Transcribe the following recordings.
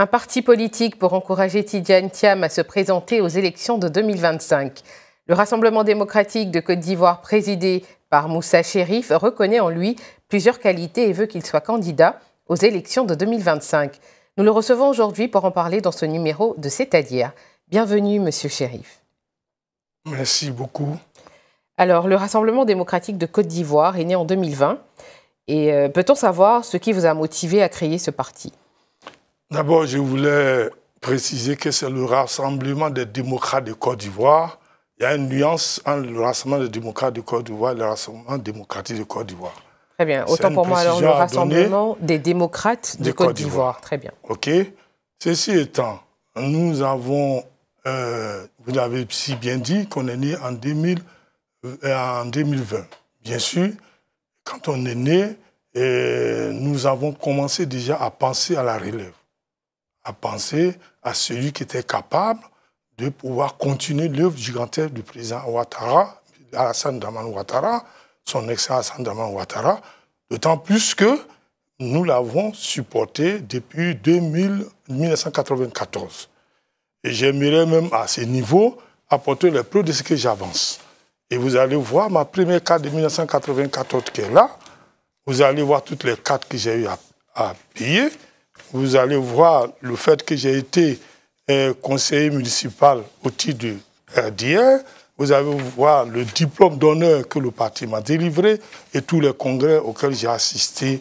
Un parti politique pour encourager Tidjane Thiam à se présenter aux élections de 2025. Le Rassemblement démocratique de Côte d'Ivoire, présidé par Moussa Shérif, reconnaît en lui plusieurs qualités et veut qu'il soit candidat aux élections de 2025. Nous le recevons aujourd'hui pour en parler dans ce numéro de C'est-à-dire. Bienvenue, Monsieur Shérif. Merci beaucoup. Alors, le Rassemblement démocratique de Côte d'Ivoire est né en 2020. Et euh, peut-on savoir ce qui vous a motivé à créer ce parti D'abord, je voulais préciser que c'est le rassemblement des démocrates de Côte d'Ivoire. Il y a une nuance entre le rassemblement des démocrates de Côte d'Ivoire et le rassemblement démocratique de Côte d'Ivoire. Très bien. Autant pour moi, alors, le rassemblement des démocrates de, Côte, d'Ivoire. Très bien. OK. Ceci étant, nous avons, euh, vous l'avez si bien dit, qu'on est né en, 2020. Euh, bien sûr, quand on est né, euh, nous avons commencé déjà à penser à la relève à penser à celui qui était capable de pouvoir continuer l'œuvre gigantesque du président Ouattara, son excellent Alassane Daman Ouattara, d'autant plus que nous l'avons supporté depuis 2000, 1994. Et j'aimerais même à ce niveau apporter le plus de ce que j'avance. Et vous allez voir ma première carte de 1994 qui est là. Vous allez voir toutes les cartes que j'ai eu à, à payer vous allez voir le fait que j'ai été euh, conseiller municipal au titre du RDR. Vous allez voir le diplôme d'honneur que le parti m'a délivré et tous les congrès auxquels j'ai assisté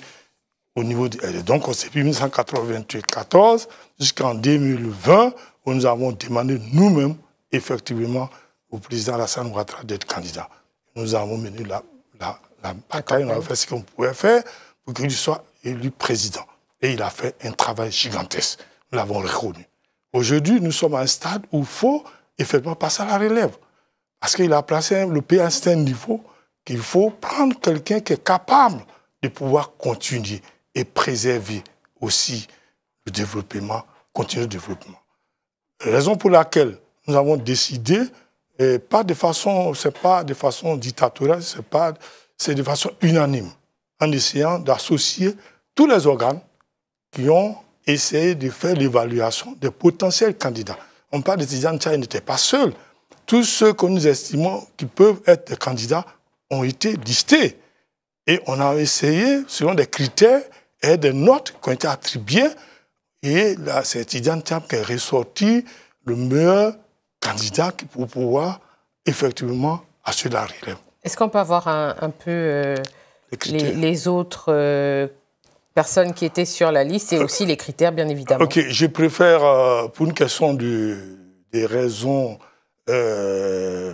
au niveau du RDR. Donc, on s'est 1994, 14 jusqu'en 2020 où nous avons demandé nous-mêmes, effectivement, au président Alassane Ouattara d'être candidat. Nous avons mené la, bataille, nous avons fait ce qu'on pouvait faire pour qu'il soit élu président. Et il a fait un travail gigantesque. Nous l'avons reconnu. Aujourd'hui, nous sommes à un stade où il faut effectivement passer à la relève. Parce qu'il a placé le pays à un certain niveau qu'il faut prendre quelqu'un qui est capable de pouvoir continuer et préserver aussi le développement, continuer le développement. Raison pour laquelle nous avons décidé, et pas de façon, c'est pas de façon dictatoriale, c'est pas, c'est de façon unanime, en essayant d'associer tous les organes qui ont essayé de faire l'évaluation des potentiels candidats. On parle de d'étudiants, il n'était pas seul. Tous ceux que nous estimons qui peuvent être des candidats ont été listés. Et on a essayé, selon des critères et des notes qui ont été attribuées, et c'est Tizian Tchai qui est ressorti le meilleur candidat pour pouvoir effectivement assurer la relève. Est-ce qu'on peut avoir un, peu euh, les, autres euh, personnes qui étaient sur la liste et aussi les critères, bien évidemment. Ok, je préfère, euh, pour une question de des raisons euh,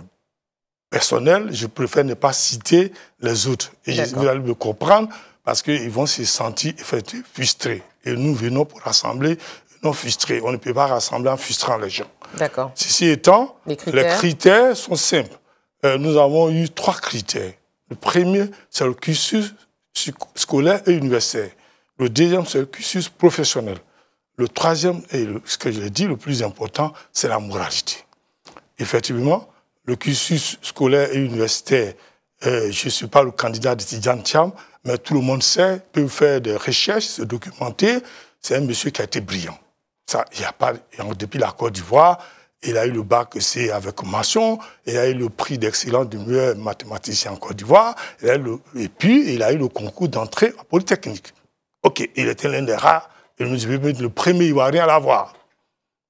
personnelles, je préfère ne pas citer les autres. Et vous allez me comprendre, parce qu'ils vont se sentir effectivement frustrés. Et nous venons pour rassembler non frustrés. On ne peut pas rassembler en frustrant les gens. D'accord. Ceci étant, les critères, sont simples. Euh, nous avons eu trois critères. Le premier, c'est le cursus scolaire et universitaire. Le deuxième, c'est le cursus professionnel. Le troisième, et ce que je l'ai dit, le plus important, c'est la moralité. Effectivement, le cursus scolaire et universitaire, euh, je ne suis pas le candidat de Tiam, mais tout le monde sait, peut faire des recherches, se documenter. C'est un monsieur qui a été brillant. Ça, il a pas, depuis la Côte d'Ivoire, il a eu le bac C avec mention, il a eu le prix d'excellence du meilleur mathématicien en Côte d'Ivoire, et puis il a eu le concours d'entrée à Polytechnique. Ok, il était l'un des rares. Il me dit, le premier rien à l'avoir.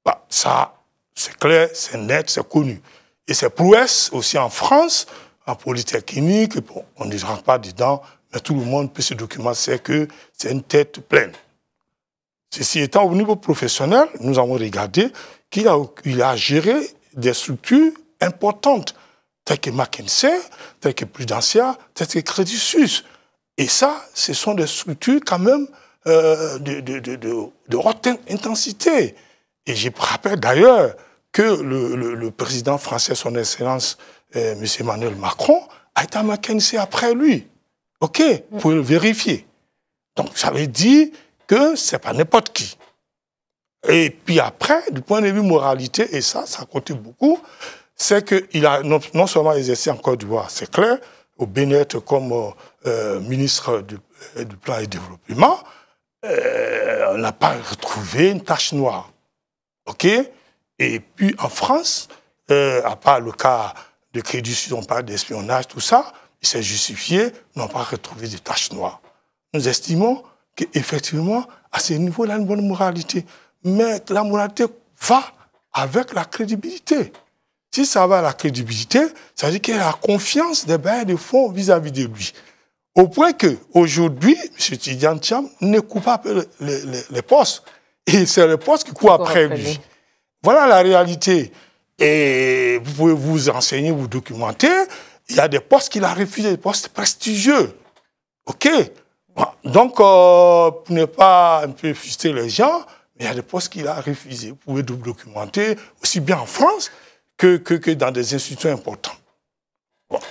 Bah, ça, c'est clair, c'est net, c'est connu. Et c'est prouesses aussi en France, en polytechnique, on ne rentre pas dedans, mais tout le monde peut se documenter, c'est que c'est une tête pleine. Ceci étant, au niveau professionnel, nous avons regardé qu'il a, géré des structures importantes, telles que McKinsey, telles que Prudentia, telles que Credit Suisse. Et ça, ce sont des structures quand même euh, de, haute intensité. Et je rappelle d'ailleurs que le, président français, son excellence, Monsieur M. Emmanuel Macron, a été à McKinsey après lui. OK pour le vérifier. Donc, ça veut dire que c'est pas n'importe qui. Et puis après, du point de vue moralité, et ça, ça coûte beaucoup, c'est qu'il a non, seulement exercé encore du droit, c'est clair, au Bénet comme euh, ministre euh, du, Plan et Développement, euh, on n'a pas retrouvé une tache noire. OK Et puis en France, à part le cas de crédit, on parle d'espionnage, tout ça, il s'est justifié, n'a pas retrouvé de taches noires. Nous estimons qu'effectivement, à ce niveau-là, une bonne moralité. Mais la moralité va avec la crédibilité. Si ça va à la crédibilité, ça veut dire qu'il y a la confiance des bailleurs de fonds vis-à-vis de lui. Au point que aujourd'hui, M. Tidian Cham ne coupe pas les postes. Et c'est les postes qui courent après, lui. Voilà la réalité. Et vous pouvez vous enseigner, vous documenter. Il y a des postes qu'il a refusés, des postes prestigieux. OK Donc, euh, pour ne pas un peu fuster les gens, mais il y a des postes qu'il a refusés. Vous pouvez vous documenter, aussi bien en France que, que, que dans des institutions importantes.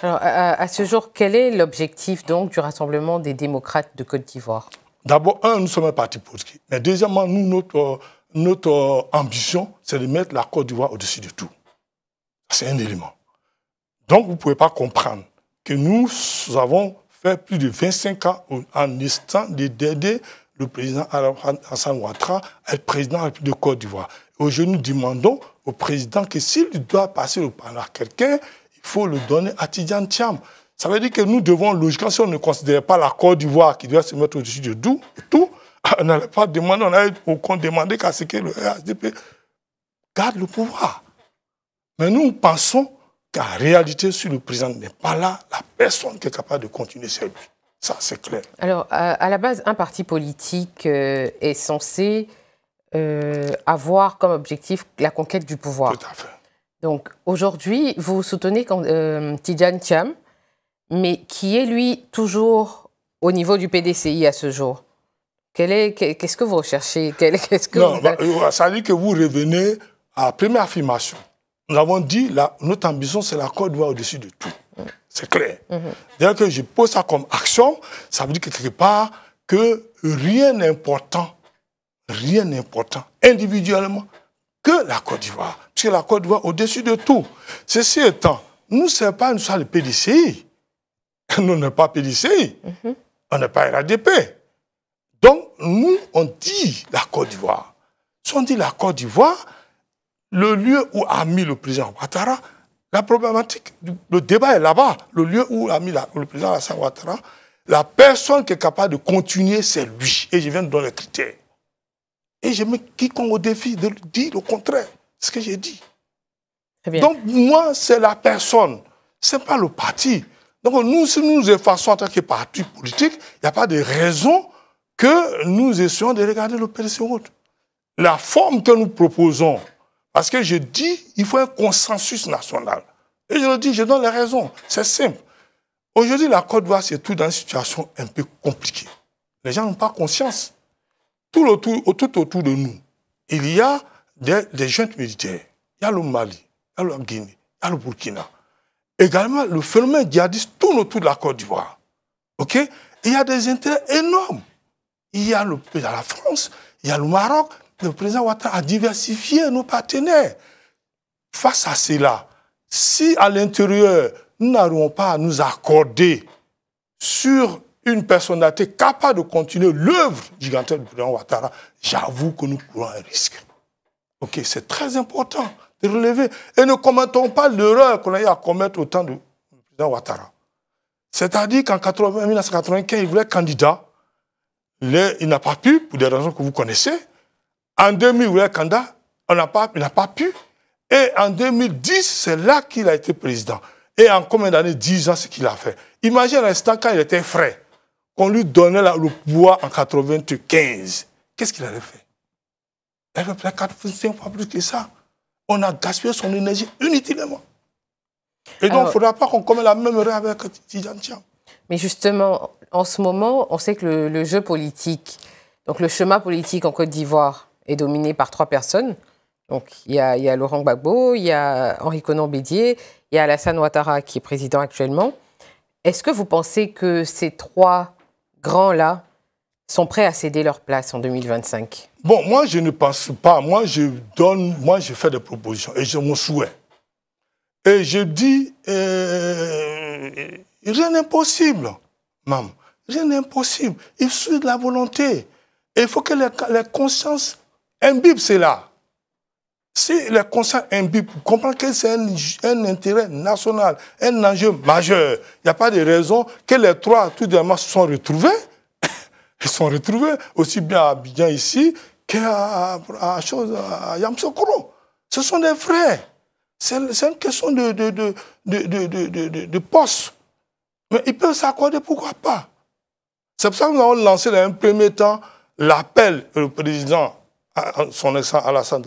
Alors, à, ce jour, quel est l'objectif donc du Rassemblement des démocrates de Côte d'Ivoire D'abord, un, nous sommes un parti politique. Mais deuxièmement, nous, notre, notre ambition, c'est de mettre la Côte d'Ivoire au-dessus de tout. C'est un élément. Donc, vous ne pouvez pas comprendre que nous avons fait plus de 25 ans en essayant d'aider le président Hassan Ouattara est président de la Côte d'Ivoire. Aujourd'hui, nous demandons au président que s'il doit passer à quelqu'un, il faut le donner à Tidiane Tiam. Ça veut dire que nous devons, logiquement, si on ne considérait pas la Côte d'Ivoire qui doit se mettre au-dessus de tout, tout on n'allait pas demander, on allait au demander qu'à ce que le RSDP garde le pouvoir. Mais nous pensons qu'en réalité, si le président n'est pas là, la personne qui est capable de continuer, c'est ça, c'est clair. Alors, à, la base, un parti politique euh, est censé euh, avoir comme objectif la conquête du pouvoir. Tout à fait. Donc, aujourd'hui, vous soutenez quand, euh, Thiam, mais qui est, lui, toujours au niveau du PDCI à ce jour Qu'est-ce que vous recherchez que Non, bah, ça veut dire que vous revenez à la première affirmation. Nous avons dit, la, notre ambition, c'est la Côte d'Ivoire au-dessus de tout. C'est clair. que je pose ça comme action, ça veut dire quelque part que rien n'est important, rien n'est important individuellement que la Côte d'Ivoire. que la Côte d'Ivoire, au-dessus de tout, ceci étant, nous, ce n'est pas une salle PDCI. Nous n'est pas PDCI. On n'est pas RADP. Donc, nous, on dit la Côte d'Ivoire. Si on dit la Côte d'Ivoire, le lieu où a mis le président Ouattara, la problématique, le débat est là-bas. Le lieu où a mis le président Alassane Ouattara, la personne qui est capable de continuer, c'est lui. Et je viens de donner les critères. Et je mets quiconque au défi de dire le contraire. ce que j'ai dit. Donc, moi, c'est la personne. Ce n'est pas le parti. Donc, nous, si nous nous effaçons en tant que parti politique, il n'y a pas de raison que nous essayons de regarder le PSO. La forme que nous proposons, parce que je dis, il faut un consensus national. Et je le dis, je donne les raisons. C'est simple. Aujourd'hui, la Côte d'Ivoire c'est tout dans une situation un peu compliquée. Les gens n'ont pas conscience. Tout autour, tout autour de nous, il y a des, des militaires. Il y a le Mali, il y a la Guinée, il y a le Burkina. Également, le phénomène djihadiste tourne autour de la Côte d'Ivoire. OK Il y a des intérêts énormes. Il y a, le, il la France, il y a le Maroc, le président Ouattara a diversifié nos partenaires. Face à cela, si à l'intérieur, nous n'arrivons pas à nous accorder sur une personnalité capable de continuer l'œuvre gigantesque du président Ouattara, j'avoue que nous courons un risque. Ok, c'est très important de relever. Et ne commettons pas l'erreur qu'on a eu à commettre au temps du président Ouattara. C'est-à-dire qu'en 1995, il voulait candidat. il n'a pas pu, pour des raisons que vous connaissez. En 2000, on n'a pas, il n'a pas pu. Et en 2010, c'est là qu'il a été président. Et en combien d'années 10 ans, ce qu'il a fait. Imagine un l'instant quand il était frais, qu'on lui donnait le pouvoir en 95. Qu'est-ce qu'il avait fait Il avait fait 5 fois plus que ça. On a gaspillé son énergie inutilement. Et donc, il ne faudra pas qu'on commette la même erreur avec Tidjan Mais justement, en ce moment, on sait que le jeu politique, donc le chemin politique en Côte d'Ivoire, est dominé par trois personnes. Donc, il y, a, il y a Laurent Gbagbo, il y a Henri Conan Bédier, il y a Alassane Ouattara qui est président actuellement. Est-ce que vous pensez que ces trois grands-là sont prêts à céder leur place en 2025 Bon, moi, je ne pense pas. Moi, je donne, moi, je fais des propositions et je mon souhait. Hein. Et je dis, euh, rien n'est possible, maman. Rien n'est impossible. Il suffit de la volonté. il faut que les, les consciences c'est là. Si les Conseil imbibe comprend que c'est un, intérêt national, un enjeu majeur, il n'y a pas de raison que les trois, tout se sont retrouvés. Ils sont retrouvés aussi bien à Abidjan ici qu'à à, Yamsokoro. Ce sont des frères. C'est une question de, de, de poste. Mais ils peuvent s'accorder, pourquoi pas C'est pour ça que nous avons lancé dans un premier temps l'appel au président son excellent Alassane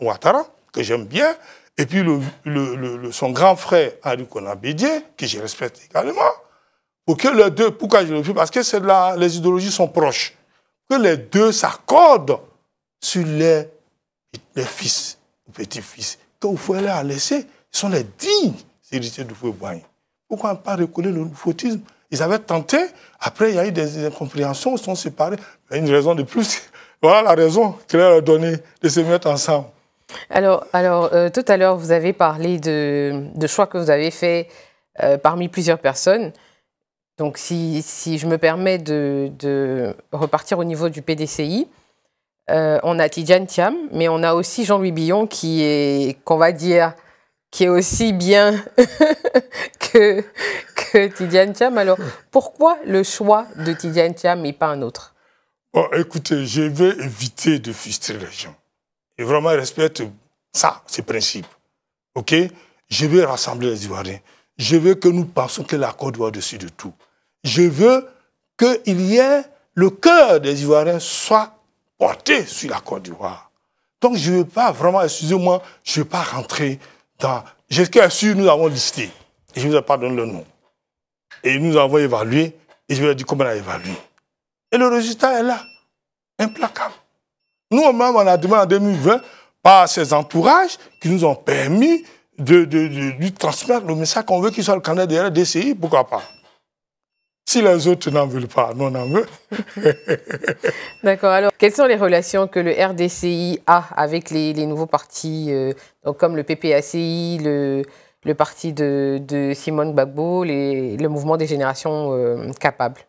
Ouattara, que j'aime bien, et puis le, son grand frère Henri Konabédié, que je respecte également. Pour que les deux, pourquoi je le fais Parce que c'est là, les idéologies sont proches. Que les deux s'accordent sur les, les fils, les petits-fils, que vous à laisser. Ils sont les dignes héritiers du fouet Pourquoi ne pas recoller le fautisme Ils avaient tenté, après il y a eu des incompréhensions, ils sont séparés. Il y a une raison de plus voilà la raison qu'il a donnée de se mettre ensemble. Alors, alors euh, tout à l'heure, vous avez parlé de, choix que vous avez fait euh, parmi plusieurs personnes. Donc, si, je me permets de, repartir au niveau du PDCI, euh, on a Tidjane Thiam, mais on a aussi Jean-Louis Billon qui est, qu'on va dire, qui est aussi bien que, que Tidjane Thiam. Alors, pourquoi le choix de Tidjane Thiam et pas un autre Bon, oh, écoutez, je vais éviter de frustrer les gens. Et vraiment, respecte ça, ces principes. OK Je vais rassembler les Ivoiriens. Je veux que nous pensions que l'accord doit d'Ivoire au-dessus de tout. Je veux qu'il y ait le cœur des Ivoiriens soit porté sur la Côte d'Ivoire. Donc, je ne veux pas vraiment, excusez-moi, je ne veux pas rentrer dans. Jusqu'à sûr, nous avons listé. Et je vous ai pas donné le nom. Et nous avons évalué. Et je vous ai dit comment on a évalué. Et le résultat est là, implacable. Nous, mêmes on a demandé en 2020, par ces entourages qui nous ont permis de, lui transmettre le message qu'on veut qu'il soit le candidat de la pourquoi pas si les autres n'en veulent pas, nous, on en veut. D'accord. Alors, quelles sont les relations que le RDCI a avec les, nouveaux partis, euh, comme le PPACI, le, parti de, Simone Gbagbo, le mouvement des générations euh, capables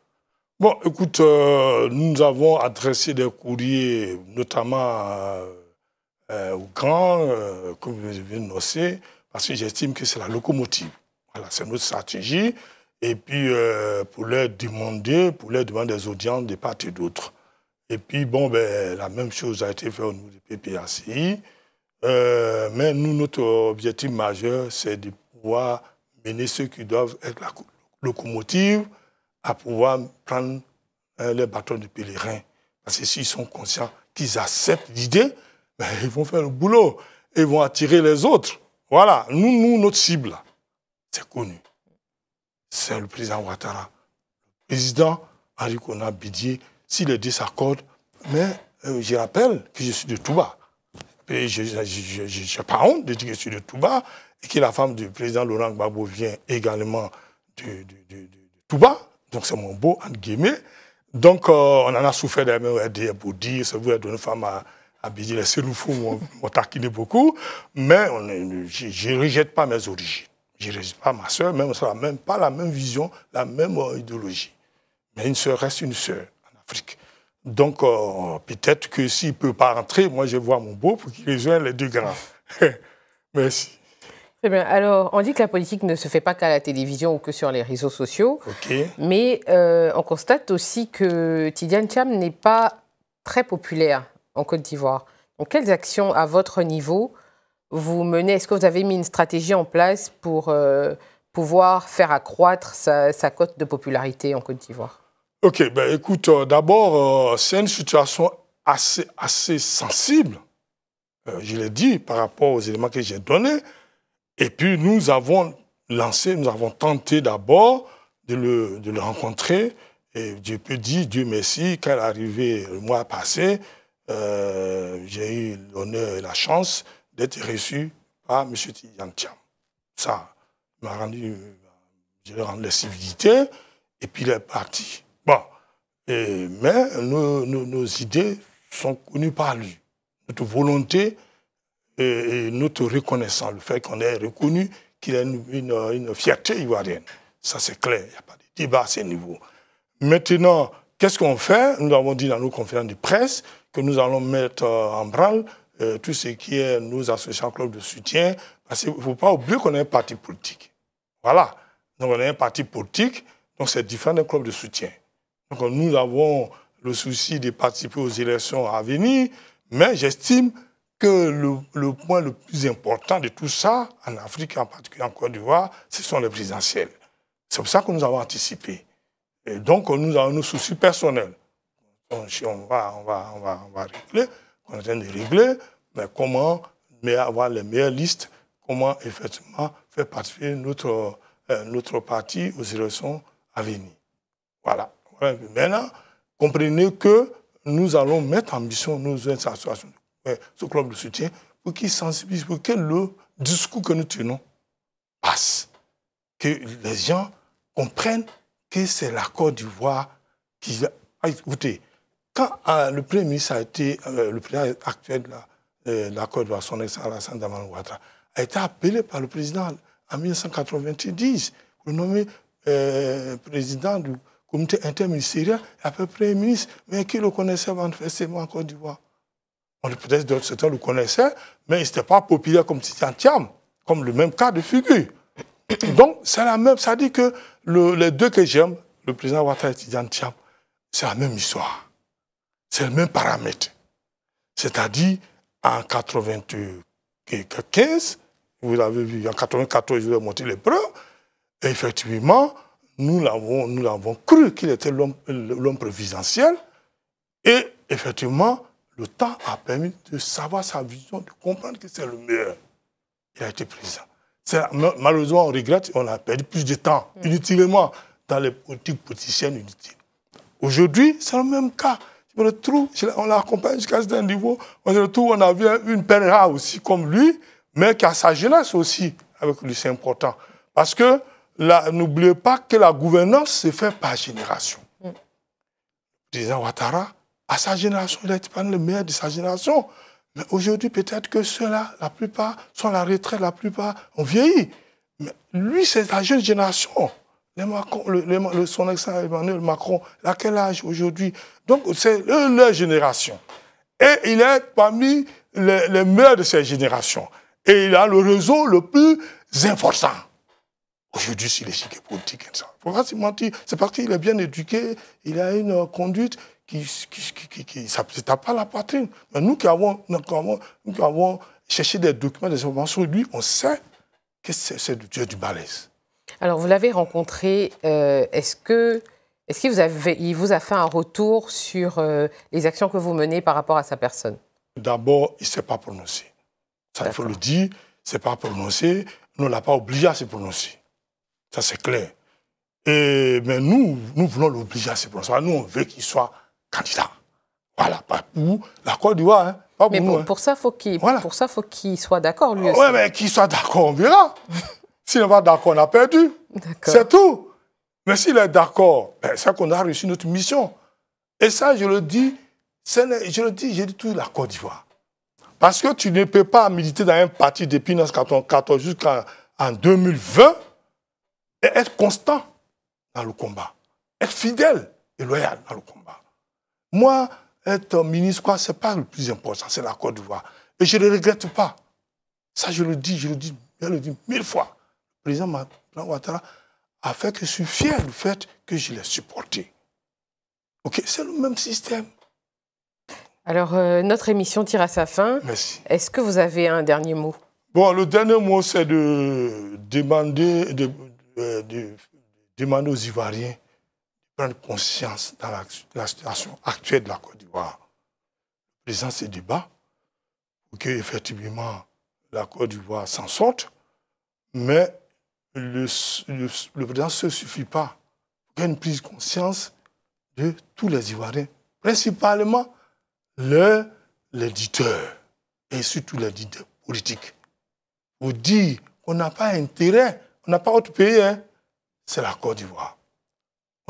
Bon, écoute, euh, nous avons adressé des courriers, notamment euh, euh, aux grands, comme vous viens de noter, parce que j'estime que c'est la locomotive. Voilà, c'est notre stratégie. Et puis, pour leur demander, pour leur demander des audiences de part et d'autre. Et puis, bon, ben, la même chose a été faite au niveau du PPACI. mais nous, notre objectif majeur, c'est de pouvoir mener ceux qui doivent être la locomotive, à pouvoir prendre euh, les le bâton pèlerin. Parce que s'ils sont conscients qu'ils acceptent l'idée, ben, ils vont faire le boulot. Ils vont attirer les autres. Voilà, nous, nous notre cible, c'est connu. C'est le président Ouattara. Le président Henri Kona Bidier, si les deux s'accordent, mais euh, je rappelle que je suis de Touba. Et je n'ai pas honte de dire que je suis de Touba et que la femme du président Laurent Gbagbo vient également de, de, de Touba. Donc c'est mon beau, entre guillemets. Donc euh, on en a souffert d'ailleurs des body, c'est vrai, femme à, à les on, m'ont taquiné beaucoup, mais on, je ne rejette pas mes origines. Je ne rejette pas ma soeur, même ça n'a même pas la même vision, la même euh, idéologie. Mais une soeur reste une soeur en Afrique. Donc euh, peut-être que s'il ne peut pas rentrer, moi je vois mon beau pour qu'il rejoigne les deux grands. Merci. Très bien. Alors, on dit que la politique ne se fait pas qu'à la télévision ou que sur les réseaux sociaux. Mais euh, on constate aussi que Tidiane Cham n'est pas très populaire en Côte d'Ivoire. Donc, quelles actions à votre niveau vous menez Est-ce que vous avez mis une stratégie en place pour euh, pouvoir faire accroître sa, cote de popularité en Côte d'Ivoire Ok, ben écoute, euh, d'abord, c'est une situation assez, assez sensible, je l'ai dit, par rapport aux éléments que j'ai donnés. Et puis nous avons lancé, nous avons tenté d'abord de le, rencontrer. Et je peux dire, Dieu merci, qu'à l'arrivée, le mois passé, euh, j'ai eu l'honneur et la chance d'être reçu par M. Tiantiam. Ça m'a rendu, je lui rendu la civilité, et puis il est parti. Bon, mais nos, nos idées sont connues par lui. Notre volonté et, et notre reconnaissance, le fait qu'on ait reconnu qu'il y a une, fierté ivoirienne. Ça, c'est clair, il n'y a pas de débat à ce niveau. Maintenant, qu'est-ce qu'on fait Nous avons dit dans nos conférences de presse que nous allons mettre euh, en branle euh, tout ce qui est nos associations club de soutien, parce qu'il ne faut pas oublier qu'on est un parti politique. Voilà. Donc, on est un parti politique, donc c'est différent d'un club de soutien. Donc, nous avons le souci de participer aux élections à venir, mais j'estime que le, point le plus important de tout ça, en Afrique, en particulier en Côte d'Ivoire, ce sont les présidentielles. C'est pour ça que nous avons anticipé. Et donc, nous avons nos soucis personnels. on va, on va, on va, on va régler, on est en train de régler, mais comment mais avoir les meilleures listes, comment effectivement faire participer notre, euh, notre parti aux élections à venir. Voilà. Maintenant, comprenez que nous allons mettre en mission nos associations ce club de soutien, pour qu'ils sensibilisent, pour que le discours que nous tenons passe. Que les gens comprennent que c'est la Côte d'Ivoire qui a écouté. Ah, écoutez, quand ah, le Premier ministre a été, euh, le président actuel de la, euh, Côte d'Ivoire, son ex Alassane Ouattara, a été appelé par le président en 1990 pour nommer euh, président du comité interministériel, après Premier ministre, mais qui le connaissait manifestement en Côte d'Ivoire. On peut-être d'autres certains le connaissaient, mais il n'était pas populaire comme Titian comme le même cas de figure. Donc, c'est la même. Ça dit que les deux que j'aime, le président Ouattara et Tizian Thiam, c'est la même histoire. C'est le même paramètre. C'est-à-dire, en 95, vous l'avez vu, en 94, je vous ai montré l'épreuve, effectivement, nous l'avons cru qu'il était l'homme providentiel. Et effectivement, le temps a permis de savoir sa vision, de comprendre que c'est le meilleur. Il a été présent. Malheureusement, on regrette, on a perdu plus de temps, mm. inutilement, dans les politiques politiciennes inutiles. Aujourd'hui, c'est le même cas. On l'a accompagné on l'accompagne jusqu'à un niveau, on a retrouve, on avait une aussi comme lui, mais qui a sa jeunesse aussi avec lui, c'est important. Parce que n'oubliez pas que la gouvernance se fait par génération. Mmh. Président Ouattara, à sa génération, il a été parmi les meilleurs de sa génération. Mais aujourd'hui, peut-être que ceux-là, la plupart, sont à la retraite, la plupart ont vieilli. Mais lui, c'est la jeune génération. Les Macron, son ex Emmanuel Macron, à quel âge aujourd'hui Donc, c'est leur génération. Et il est parmi les, meilleurs de sa génération. Et il a le réseau le plus important. Aujourd'hui, c'est l'échiquier politique. Hein, pas se mentir C'est parce qu'il est bien éduqué, il a une conduite, qui, qui, ça ne pas la poitrine. Mais nous qui avons, nous avons, cherché des documents, des informations lui, on sait que c'est du Dieu du balèze. Alors, vous l'avez rencontré. Euh, est-ce que est-ce qu'il vous, vous, a fait un retour sur euh, les actions que vous menez par rapport à sa personne D'abord, il ne s'est pas prononcé. Ça, il faut le dire, il ne s'est pas prononcé. Nous ne l'a pas obligé à se prononcer. Ça, c'est clair. Et, mais nous, nous voulons l'obliger à se prononcer. Nous, on veut qu'il soit candidat. Voilà, pas pour la Côte d'Ivoire, hein, pour mais nous. Hein. Pour, ça, pour ça, faut qu'il soit d'accord, lui aussi. Oui, mais qu'il soit d'accord, on verra. s'il n'est pas d'accord, on a perdu. C'est tout. Mais s'il est d'accord, ben, c'est qu'on a réussi notre mission. Et ça, je le dis, je le dis, j'ai dit tout la Côte d'Ivoire. Parce que tu ne peux pas militer dans un parti depuis 1994 jusqu'en 2020 et être constant dans le combat, être fidèle et loyal dans le combat. Moi, être ministre, ce c'est pas le plus important, c'est la Côte d'Ivoire. Et je ne le regrette pas. Ça, je le dis, je le dis, je le dis mille fois. Le président Ouattara a fait que je suis fier du fait que je l'ai supporté. OK, c'est le même système. Alors, euh, notre émission tire à sa fin. Merci. Est-ce que vous avez un dernier mot Bon, le dernier mot, c'est de demander, de, euh, demander aux Ivoiriens prendre conscience dans la, situation actuelle de la Côte d'Ivoire. Le président se débat pour effectivement la Côte d'Ivoire s'en sorte, mais le, président ne suffit pas. pour y une prise de conscience de tous les Ivoiriens, principalement l'éditeur et surtout l'éditeur politique. Pour dire qu'on n'a pas intérêt, on n'a pas autre pays, hein, c'est la Côte d'Ivoire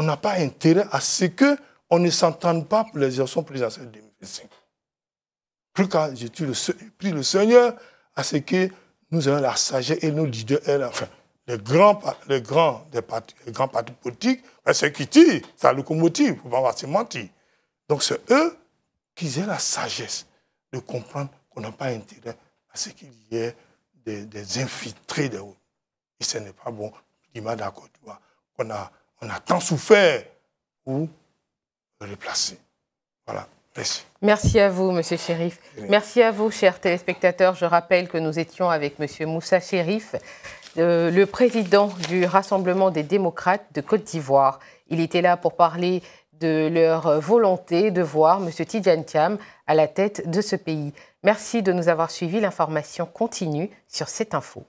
on n'a pas intérêt à ce qu'on ne s'entende pas pour les élections présidentielles 2025. Plus quand j'ai pris le Seigneur à ce que nous ayons la sagesse et nos leaders, enfin, les grands, les grands, partis, les grands partis politiques, c'est qui qui c'est sa locomotive, pour ne pas se mentir. Donc c'est eux qui aient la sagesse de comprendre qu'on n'a pas intérêt à ce qu'il y ait des, infiltrés de haut. Et ce n'est pas bon, climat d'accord tu vois. qu'on a on a tant souffert, ou le placer. Voilà. Merci. Merci à vous, Monsieur Chérif. Merci à vous, chers téléspectateurs. Je rappelle que nous étions avec Monsieur Moussa Chérif, euh, le président du Rassemblement des démocrates de Côte d'Ivoire. Il était là pour parler de leur volonté de voir Monsieur Tidjan Thiam à la tête de ce pays. Merci de nous avoir suivis. L'information continue sur cette info.